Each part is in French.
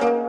thank you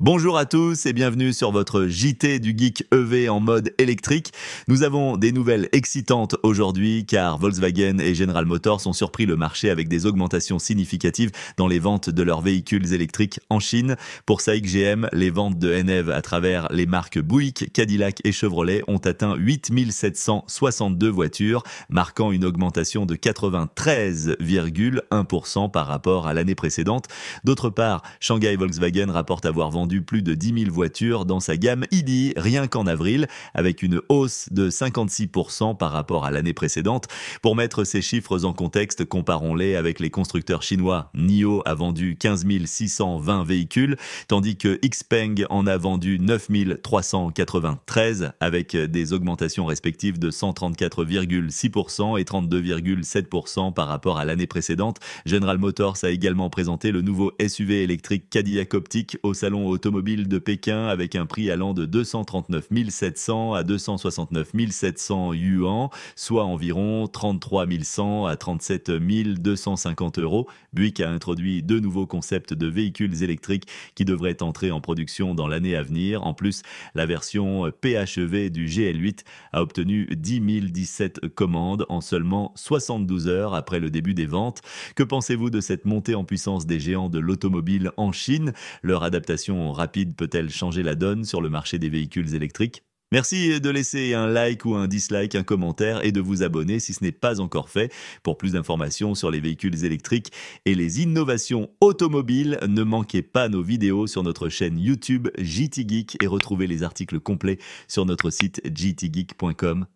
Bonjour à tous et bienvenue sur votre JT du Geek EV en mode électrique. Nous avons des nouvelles excitantes aujourd'hui car Volkswagen et General Motors ont surpris le marché avec des augmentations significatives dans les ventes de leurs véhicules électriques en Chine. Pour SAIC GM, les ventes de NEV à travers les marques Buick, Cadillac et Chevrolet ont atteint 8762 voitures, marquant une augmentation de 93,1% par rapport à l'année précédente. D'autre part, Shanghai Volkswagen rapporte avoir vendu vendu plus de 10 000 voitures dans sa gamme ID rien qu'en avril, avec une hausse de 56% par rapport à l'année précédente. Pour mettre ces chiffres en contexte, comparons-les avec les constructeurs chinois. NIO a vendu 15 620 véhicules, tandis que Xpeng en a vendu 9 393, avec des augmentations respectives de 134,6% et 32,7% par rapport à l'année précédente. General Motors a également présenté le nouveau SUV électrique Cadillac Optique au salon automobile de Pékin avec un prix allant de 239 700 à 269 700 yuan soit environ 33 100 à 37 250 euros. Buick a introduit deux nouveaux concepts de véhicules électriques qui devraient entrer en production dans l'année à venir. En plus, la version PHEV du GL8 a obtenu 10 017 commandes en seulement 72 heures après le début des ventes. Que pensez-vous de cette montée en puissance des géants de l'automobile en Chine Leur adaptation rapide peut-elle changer la donne sur le marché des véhicules électriques Merci de laisser un like ou un dislike, un commentaire et de vous abonner si ce n'est pas encore fait. Pour plus d'informations sur les véhicules électriques et les innovations automobiles, ne manquez pas nos vidéos sur notre chaîne YouTube JT Geek et retrouvez les articles complets sur notre site jtgeek.com.